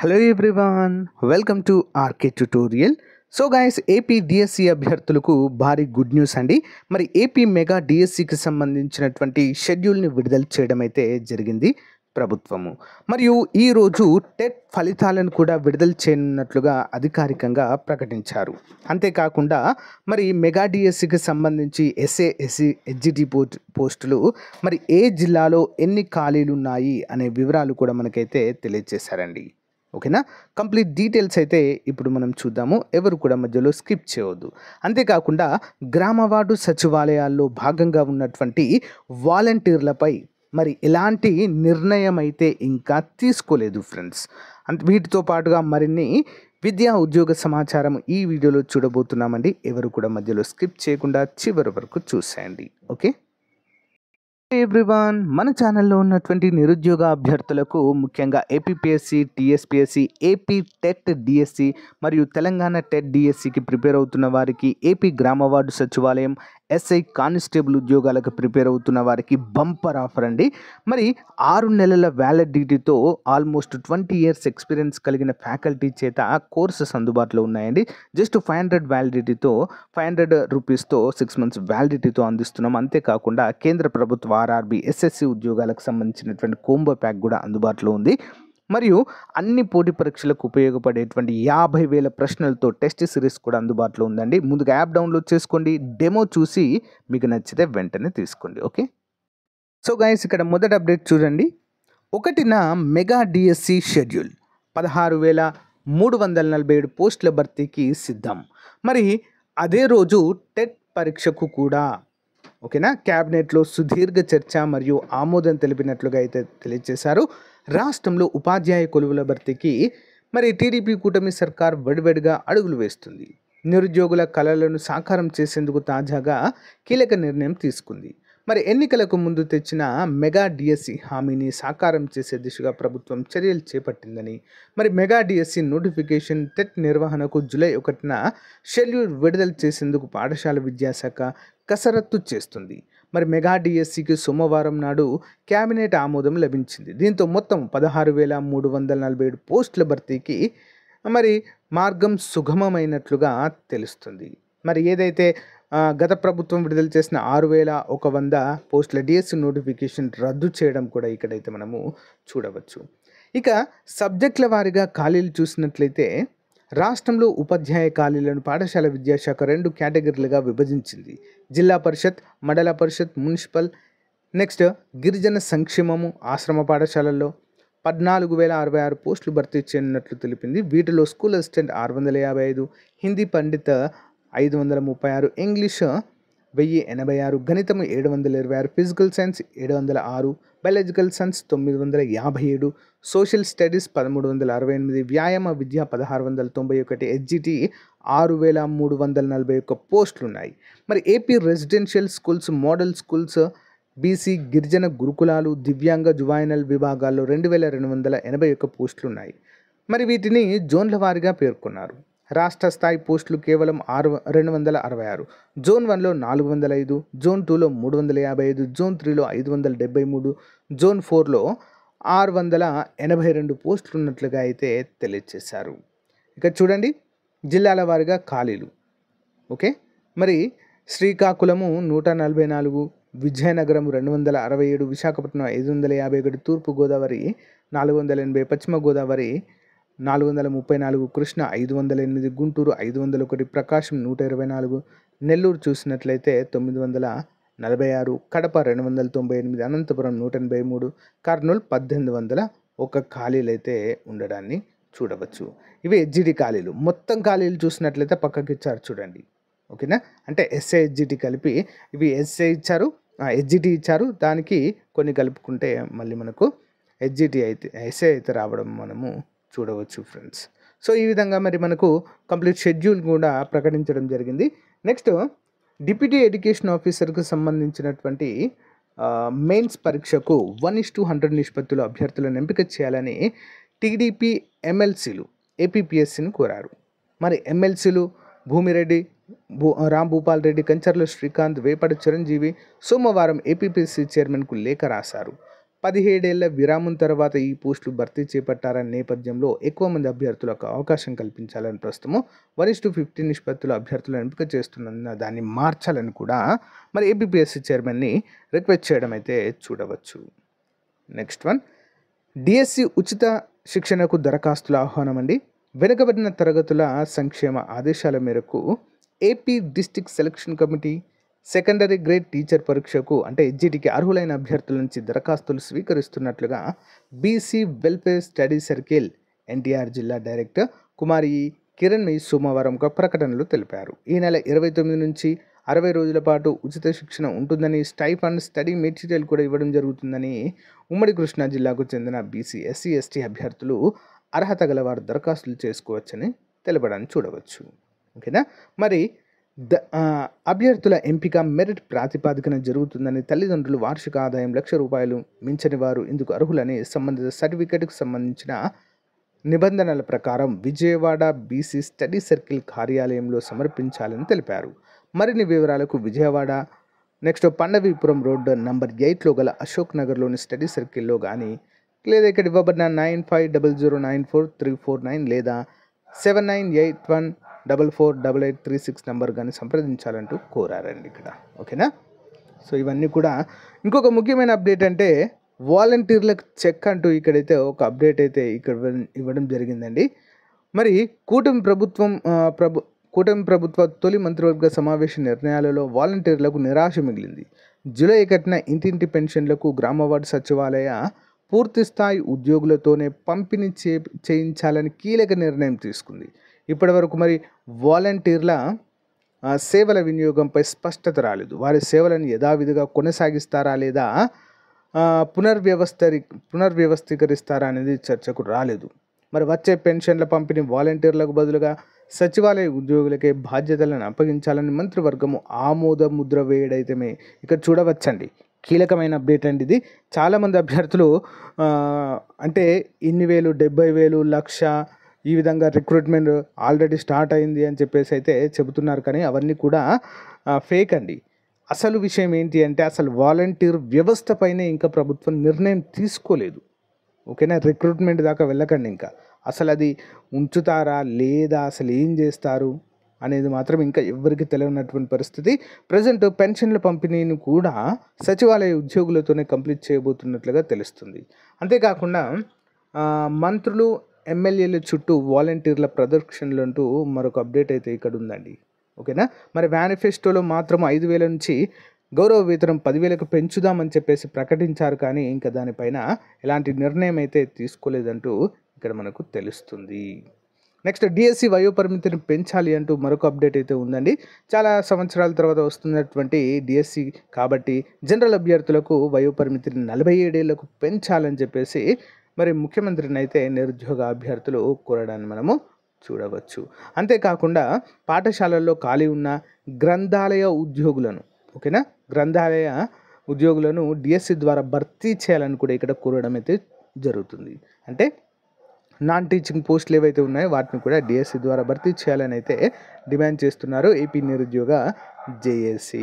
hello everyone welcome to RK tutorial so guys AP DSC అభ్యర్థులకు భారీ good news అండి మరి ఏపీ మెగా డిఎస్సికి సంబంధించినటువంటి షెడ్యూల్ని విడుదల చేయడం అయితే జరిగింది ప్రభుత్వము మరియు ఈరోజు టెట్ ఫలితాలను కూడా విడుదల చేయనున్నట్లుగా అధికారికంగా ప్రకటించారు అంతేకాకుండా మరి మెగా డిఎస్సికి సంబంధించి ఎస్ఏ ఎస్సీ e, పోస్ట్ పోస్టులు మరి ఏ జిల్లాలో ఎన్ని ఖాళీలు ఉన్నాయి అనే వివరాలు కూడా మనకైతే తెలియజేశారండి ఓకేనా కంప్లీట్ డీటెయిల్స్ అయితే ఇప్పుడు మనం చూద్దాము ఎవరు కూడా మధ్యలో స్కిప్ చేయవద్దు అంతేకాకుండా గ్రామవార్డు సచివాలయాల్లో భాగంగా ఉన్నటువంటి వాలంటీర్లపై మరి ఎలాంటి నిర్ణయం అయితే ఇంకా తీసుకోలేదు ఫ్రెండ్స్ అంత వీటితో పాటుగా మరిన్ని విద్యా ఉద్యోగ సమాచారం ఈ వీడియోలో చూడబోతున్నామండి ఎవరు కూడా మధ్యలో స్కిప్ చేయకుండా చివరి వరకు చూసేయండి ఓకే ఎవ్రీవాన్ మన ఛానల్లో ఉన్నటువంటి నిరుద్యోగ అభ్యర్థులకు ముఖ్యంగా APPSC TSPSC AP TET DSC మరియు తెలంగాణ టెట్ డిఎస్సికి e ప్రిపేర్ అవుతున్న వారికి ఏపీ గ్రామ సచివాలయం ఎస్ఐ కానిస్టేబుల్ ఉద్యోగాలకు ప్రిపేర్ అవుతున్న వారికి బంపర్ ఆఫర్ అండి మరి ఆరు నెలల వ్యాలిడిటీతో ఆల్మోస్ట్ ట్వంటీ ఇయర్స్ ఎక్స్పీరియన్స్ కలిగిన ఫ్యాకల్టీ చేత కోర్సెస్ అందుబాటులో ఉన్నాయండి జస్ట్ ఫైవ్ హండ్రెడ్ వ్యాలిడిటీతో ఫైవ్ హండ్రెడ్ రూపీస్తో సిక్స్ మంత్స్ వ్యాలిడిటీతో అందిస్తున్నాం అంతేకాకుండా కేంద్ర ప్రభుత్వ ఆర్ఆర్బి ఎస్ఎస్సి ఉద్యోగాలకు సంబంధించినటువంటి కోంబో ప్యాక్ కూడా అందుబాటులో ఉంది మరియు అన్ని పోటీ పరీక్షలకు ఉపయోగపడేటువంటి యాభై వేల ప్రశ్నలతో టెస్ట్ సిరీస్ కూడా అందుబాటులో ఉందండి ముందుగా యాప్ డౌన్లోడ్ చేసుకోండి డెమో చూసి మీకు నచ్చితే వెంటనే తీసుకోండి ఓకే సో గాయస్ ఇక్కడ మొదటి అప్డేట్ చూడండి ఒకటిన మెగా డిఎస్సి షెడ్యూల్ పదహారు వేల మూడు వందల నలభై ఏడు పోస్టుల భర్తీకి సిద్ధం మరి అదే రోజు టెట్ పరీక్షకు కూడా ఓకేనా క్యాబినెట్లో సుదీర్ఘ చర్చ మరియు ఆమోదం తెలిపినట్లుగా అయితే తెలియజేశారు రాష్ట్రంలో ఉపాధ్యాయ కొలువుల భర్తీకి మరి టీడీపీ కూటమి సర్కార్ వడివడిగా అడుగులు వేస్తుంది నిరుద్యోగుల కళలను సాకారం చేసేందుకు తాజాగా కీలక నిర్ణయం తీసుకుంది మరి ఎన్నికలకు ముందు తెచ్చిన మెగా డిఎస్సి e హామీని సాకారం చేసే దిశగా ప్రభుత్వం చర్యలు చేపట్టిందని మరి mega DSC e notification TET నిర్వహణకు జూలై ఒకటిన షెడ్యూల్ విడుదల చేసేందుకు పాఠశాల విద్యాశాఖ కసరత్తు చేస్తుంది మరి మెగా డిఎస్సికి e సోమవారం నాడు కేబినెట్ ఆమోదం లభించింది దీంతో మొత్తం పదహారు వేల మూడు వందల నలభై ఏడు పోస్టుల భర్తీకి మరి మార్గం సుగమమైనట్లుగా తెలుస్తుంది మరి ఏదైతే గత ప్రభుత్వం విడుదల చేసిన ఆరు వేల ఒక వంద పోస్టుల డిఎస్సి నోటిఫికేషన్ రద్దు చేయడం కూడా ఇక్కడైతే మనము చూడవచ్చు ఇక సబ్జెక్టుల వారిగా ఖాళీలు చూసినట్లయితే రాష్ట్రంలో ఉపాధ్యాయ ఖాళీలను పాఠశాల విద్యాశాఖ రెండు కేటగిరీలుగా విభజించింది జిల్లా పరిషత్ మండల పరిషత్ మున్సిపల్ నెక్స్ట్ గిరిజన సంక్షేమము ఆశ్రమ పాఠశాలల్లో పద్నాలుగు వేల అరవై ఆరు పోస్టులు భర్తీ చేయనున్నట్లు తెలిపింది వీటిలో స్కూల్ అసిస్టెంట్ ఆరు వందల యాభై ఐదు హిందీ పండిత ఐదు వందల ముప్పై ఆరు ఇంగ్లీష్ వెయ్యి ఎనభై ఆరు గణితం ఏడు వందల ఇరవై ఆరు ఫిజికల్ సైన్స్ ఏడు వందల ఆరు బయాలజికల్ సైన్స్ తొమ్మిది వందల యాభై ఏడు సోషల్ స్టడీస్ పదమూడు వందల అరవై ఎనిమిది వ్యాయామ విద్య పదహారు వందల తొంభై ఒకటి హెచ్జిటి ఆరు వేల మూడు వందల నలభై ఒక్క పోస్టులు ఉన్నాయి మరి AP residential schools model schools BC గిరిజన గురుకులాలు దివ్యాంగ జువాయినల్ విభాగాల్లో రెండు వేల రెండు వందల ఎనభై ఒక్క పోస్టులు ఉన్నాయి మరి వీటిని జోన్ల వారీగా పేర్కొన్నారు రాష్ట్ర స్థాయి పోస్టులు కేవలం ఆరు రెండు వందల అరవై ఆరు జోన్ వన్లో నాలుగు వందల ఐదు జోన్ టూలో మూడు వందల యాభై ఐదు జోన్ త్రీలో ఐదు వందల డెబ్బై మూడు జోన్ ఫోర్లో ఆరు వందల ఎనభై రెండు పోస్టులు ఉన్నట్లుగా అయితే తెలియజేశారు ఇక చూడండి జిల్లాల వారీగా ఖాళీలు ఓకే మరి శ్రీకాకుళము నూట నలభై నాలుగు విజయనగరం రెండు వందల అరవై ఏడు విశాఖపట్నం ఐదు వందల యాభై ఒకటి తూర్పు గోదావరి నాలుగు వందల ఎనభై పశ్చిమ గోదావరి నాలుగు వందల ముప్పై నాలుగు కృష్ణ ఐదు వందల ఎనిమిది గుంటూరు ఐదు వందల ఒకటి ప్రకాశం నూట ఇరవై నాలుగు నెల్లూరు చూసినట్లయితే తొమ్మిది వందల నలభై ఆరు కడప రెండు వందల తొంభై ఎనిమిది అనంతపురం నూట ఎనభై మూడు కర్నూలు పద్దెనిమిది వందల ఒక ఖాళీలు అయితే ఉండడాన్ని చూడవచ్చు ఇవి ఎస్జిటి ఖాళీలు మొత్తం ఖాళీలు చూసినట్లయితే పక్కకి ఇచ్చారు చూడండి ఓకేనా అంటే ఎస్ఏ హెచ్జిటి కలిపి ఇవి ఎస్ఏ ఇచ్చారు హెచ్జిటి ఇచ్చారు దానికి కొన్ని కలుపుకుంటే మళ్ళీ మనకు హెచ్జిటి అయితే ఎస్ఏ అయితే రావడం మనము చూడవచ్చు ఫ్రెండ్స్ సో ఈ విధంగా మరి మనకు కంప్లీట్ షెడ్యూల్ కూడా ప్రకటించడం జరిగింది నెక్స్ట్ డిప్యూటీ ఎడ్యుకేషన్ ఆఫీసర్కు సంబంధించినటువంటి మెయిన్స్ పరీక్షకు వన్ ఇస్ టూ హండ్రెడ్ నిష్పత్తులు అభ్యర్థులను ఎంపిక చేయాలని టీడీపీ ఎమ్మెల్సీలు ఏపీపీఎస్సీని కోరారు మరి ఎమ్మెల్సీలు భూమిరెడ్డి భూ రామ్ భూపాల్ రెడ్డి కంచర్ల శ్రీకాంత్ వేపటి చిరంజీవి సోమవారం ఏపీపీఎస్సీ చైర్మన్కు లేఖ రాశారు పదిహేడేళ్ల విరామం తర్వాత ఈ పోస్టులు భర్తీ చేపట్టారన్న నేపథ్యంలో ఎక్కువ మంది అభ్యర్థులకు అవకాశం కల్పించాలని ప్రస్తుతము వన్ టు ఫిఫ్టీ నిష్పత్తుల అభ్యర్థులను ఎంపిక చేస్తున్నందున దాన్ని మార్చాలని కూడా మరి ఏబిపిఎస్సి చైర్మన్ని రిక్వెస్ట్ చేయడం అయితే చూడవచ్చు నెక్స్ట్ వన్ డిఎస్సి ఉచిత శిక్షణకు దరఖాస్తుల ఆహ్వానం అండి వెనుకబడిన తరగతుల సంక్షేమ ఆదేశాల మేరకు AP district selection committee secondary grade teacher పరీక్షకు అంటే ఎడ్జిటికి అర్హులైన అభ్యర్థుల నుంచి దరఖాస్తులు స్వీకరిస్తున్నట్లుగా BC welfare study circle NTR జిల్లా డైరెక్టర్ కుమారి కిరణ్ సోమవారం ఒక ప్రకటనలో తెలిపారు ఈ నెల ఇరవై తొమ్మిది నుంచి అరవై రోజుల పాటు ఉచిత శిక్షణ ఉంటుందని స్టైప్ అండ్ స్టడీ మెటీరియల్ కూడా ఇవ్వడం జరుగుతుందని ఉమ్మడి కృష్ణా జిల్లాకు చెందిన బీసీ ఎస్సీ ఎస్టీ అభ్యర్థులు అర్హత గలవారు దరఖాస్తులు చేసుకోవచ్చని తెలపడం చూడవచ్చు ఓకేనా మరి అభ్యర్థుల ఎంపిక మెరిట్ ప్రాతిపాదికన జరుగుతుందని తల్లిదండ్రులు వార్షిక ఆదాయం లక్ష రూపాయలు మించని వారు ఇందుకు అర్హులని సంబంధిత సర్టిఫికెట్కు సంబంధించిన నిబంధనల ప్రకారం విజయవాడ బీసీ స్టడీ సర్కిల్ కార్యాలయంలో సమర్పించాలని తెలిపారు మరిన్ని వివరాలకు Vijayawada next Pandavipuram road number ఎయిట్లో గల అశోక్ నగర్లోని స్టడీ సర్కిల్లో కానీ లేదా ఇక్కడ ఇవ్వబడిన nine five double zero nine four three four nine లేదా seven nine eight one double four double eight three six number కానీ సంప్రదించాలంటూ కోరారండి ఇక్కడ ఓకేనా సో ఇవన్నీ కూడా ఇంకొక ముఖ్యమైన అప్డేట్ అంటే వాలంటీర్లకు చెక్ అంటూ ఇక్కడైతే ఒక అప్డేట్ అయితే ఇక్కడ ఇవ్వడం జరిగిందండి మరి కూటమి ప్రభుత్వం ప్రభు కూటమి ప్రభుత్వ తొలి మంత్రివర్గ సమావేశ నిర్ణయాలలో వాలంటీర్లకు నిరాశ మిగిలింది జూలై ఒకటిన ఇంటింటి పెన్షన్లకు గ్రామవార్డు సచివాలయ పూర్తిస్థాయి ఉద్యోగులతోనే పంపిణీ చే చేయించాలని కీలక నిర్ణయం తీసుకుంది ఇప్పటివరకు మరి వాలంటీర్ల సేవల వినియోగంపై స్పష్టత రాలేదు వారి సేవలను యథావిధిగా కొనసాగిస్తారా లేదా పునర్వ్యవస్థరి పునర్వ్యవస్థీకరిస్తారా అనేది చర్చకు రాలేదు మరి వచ్చే పెన్షన్ల పంపిణీ వాలంటీర్లకు బదులుగా సచివాలయ ఉద్యోగులకే బాధ్యతలను అప్పగించాలని మంత్రివర్గము ఆమోద ముద్ర వేయడైతేమే ఇక్కడ చూడవచ్చండి కీలకమైన అప్డేట్ అండి ఇది చాలామంది అభ్యర్థులు అంటే ఇన్ని వేలు డెబ్బై వేలు లక్ష ఈ విధంగా రిక్రూట్మెంట్ ఆల్రెడీ స్టార్ట్ అయింది అని చెప్పేసి అయితే చెబుతున్నారు కానీ అవన్నీ కూడా ఫేక్ అండి అసలు విషయం ఏంటి అంటే అసలు వాలంటీర్ వ్యవస్థపైనే ఇంకా ప్రభుత్వం నిర్ణయం తీసుకోలేదు ఓకేనా రిక్రూట్మెంట్ దాకా వెళ్ళకండి ఇంకా అసలు అది ఉంచుతారా లేదా అసలు ఏం చేస్తారు అనేది మాత్రం ఇంకా ఎవరికి తెలియనటువంటి పరిస్థితి ప్రజెంట్ పెన్షన్ల పంపిణీని కూడా సచివాలయ ఉద్యోగులతోనే కంప్లీట్ చేయబోతున్నట్లుగా తెలుస్తుంది అంతేకాకుండా మంత్రులు ఎమ్మెల్యేల చుట్టూ వాలంటీర్ల ప్రదర్శనలు అంటూ మరొక అప్డేట్ అయితే ఇక్కడ ఉందండి ఓకేనా మరి మేనిఫెస్టోలో మాత్రం ఐదు వేల నుంచి గౌరవ వేతనం పదివేలకు పెంచుదామని చెప్పేసి ప్రకటించారు కానీ ఇంకా దానిపైన ఎలాంటి నిర్ణయం అయితే తీసుకోలేదంటూ ఇక్కడ మనకు తెలుస్తుంది నెక్స్ట్ డిఎస్సి వయో పరిమితిని పెంచాలి అంటూ మరొక అప్డేట్ అయితే ఉందండి చాలా సంవత్సరాల తర్వాత వస్తున్నటువంటి డిఎస్సి కాబట్టి జనరల్ అభ్యర్థులకు వయో పరిమితిని నలభై ఏడేళ్లకు పెంచాలని చెప్పేసి మరి ముఖ్యమంత్రిని అయితే నిరుద్యోగ అభ్యర్థులు కోరడాన్ని మనము చూడవచ్చు అంతేకాకుండా పాఠశాలల్లో ఖాళీ ఉన్న గ్రంథాలయ ఉద్యోగులను ఓకేనా గ్రంథాలయ ఉద్యోగులను డిఎస్సి ద్వారా భర్తీ చేయాలని కూడా ఇక్కడ కోరడం అయితే జరుగుతుంది అంటే నాన్ టీచింగ్ పోస్టులు ఏవైతే ఉన్నాయో వాటిని కూడా డిఎస్సి ద్వారా భర్తీ చేయాలని అయితే డిమాండ్ చేస్తున్నారు ఏపీ నిరుద్యోగ జేఏసి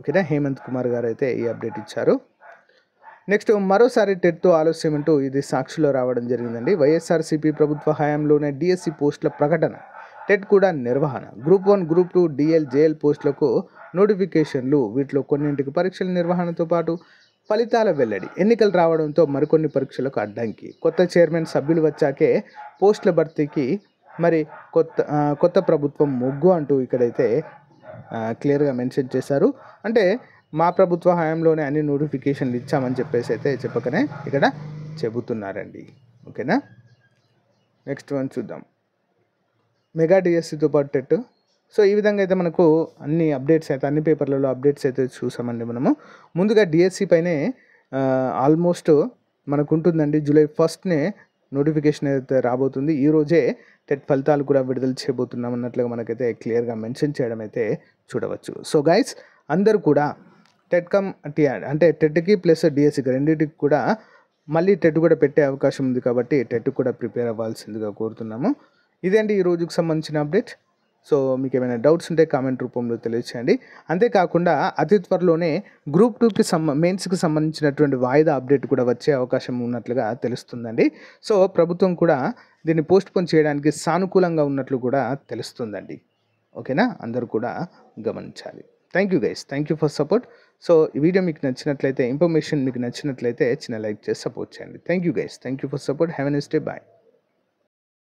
ఓకేనా హేమంత్ కుమార్ గారు అయితే ఈ అప్డేట్ ఇచ్చారు నెక్స్ట్ మరోసారి టెట్తో ఆలస్యం అంటూ ఇది సాక్షిలో రావడం జరిగిందండి వైఎస్ఆర్సీపీ ప్రభుత్వ హయాంలోనే డిఎస్సి పోస్టుల ప్రకటన టెట్ కూడా నిర్వహణ group one group two DL JL పోస్టులకు నోటిఫికేషన్లు వీటిలో కొన్నింటికి పరీక్షల నిర్వహణతో పాటు ఫలితాల వెల్లడి ఎన్నికలు రావడంతో మరికొన్ని పరీక్షలకు అడ్డంకి కొత్త చైర్మన్ సభ్యులు వచ్చాకే పోస్టుల భర్తీకి మరి కొత్త కొత్త ప్రభుత్వం మొగ్గు అంటూ ఇక్కడైతే క్లియర్గా మెన్షన్ చేశారు అంటే మా ప్రభుత్వ హయాంలోనే అన్ని నోటిఫికేషన్లు ఇచ్చామని చెప్పేసి అయితే చెప్పకనే ఇక్కడ చెబుతున్నారండి ఓకేనా నెక్స్ట్ వన్ చూద్దాం మెగా డిఎస్సితో పాటు టెట్ సో ఈ విధంగా అయితే మనకు అన్ని అప్డేట్స్ అయితే అన్ని పేపర్లలో అప్డేట్స్ అయితే చూసామండి మనము ముందుగా డిఎస్సి పైనే ఆల్మోస్ట్ మనకు ఉంటుందండి జూలై ఫస్ట్నే నోటిఫికేషన్ అయితే రాబోతుంది ఈరోజే టెట్ ఫలితాలు కూడా విడుదల చేయబోతున్నాం అన్నట్లుగా మనకైతే క్లియర్గా మెన్షన్ చేయడం అయితే చూడవచ్చు సో గైస్ అందరూ కూడా కమ్ టీఆర్ అంటే టెట్కి ప్లస్ డిఎస్సికి రెండింటికి కూడా మళ్ళీ టెట్ కూడా పెట్టే అవకాశం ఉంది కాబట్టి టెట్ కూడా ప్రిపేర్ అవ్వాల్సిందిగా కోరుతున్నాము ఇదేంటి ఈ రోజుకి సంబంధించిన అప్డేట్ సో మీకు ఏమైనా డౌట్స్ ఉంటే కామెంట్ రూపంలో తెలియచేయండి అంతేకాకుండా అతి త్వరలోనే గ్రూప్ టూకి సంబ మెయిన్స్కి సంబంధించినటువంటి వాయిదా అప్డేట్ కూడా వచ్చే అవకాశం ఉన్నట్లుగా తెలుస్తుందండి సో ప్రభుత్వం కూడా దీన్ని పోస్ట్పోన్ చేయడానికి సానుకూలంగా ఉన్నట్లు కూడా తెలుస్తుందండి ఓకేనా అందరూ కూడా గమనించాలి thank you guys thank you for support so ఈ వీడియో మీకు నచ్చినట్లయితే ఇన్ఫర్మేషన్ మీకు నచ్చినట్లయితే చిన్న లైక్ చేసి సపోర్ట్ చేయండి thank you guys thank you for support have a nice day bye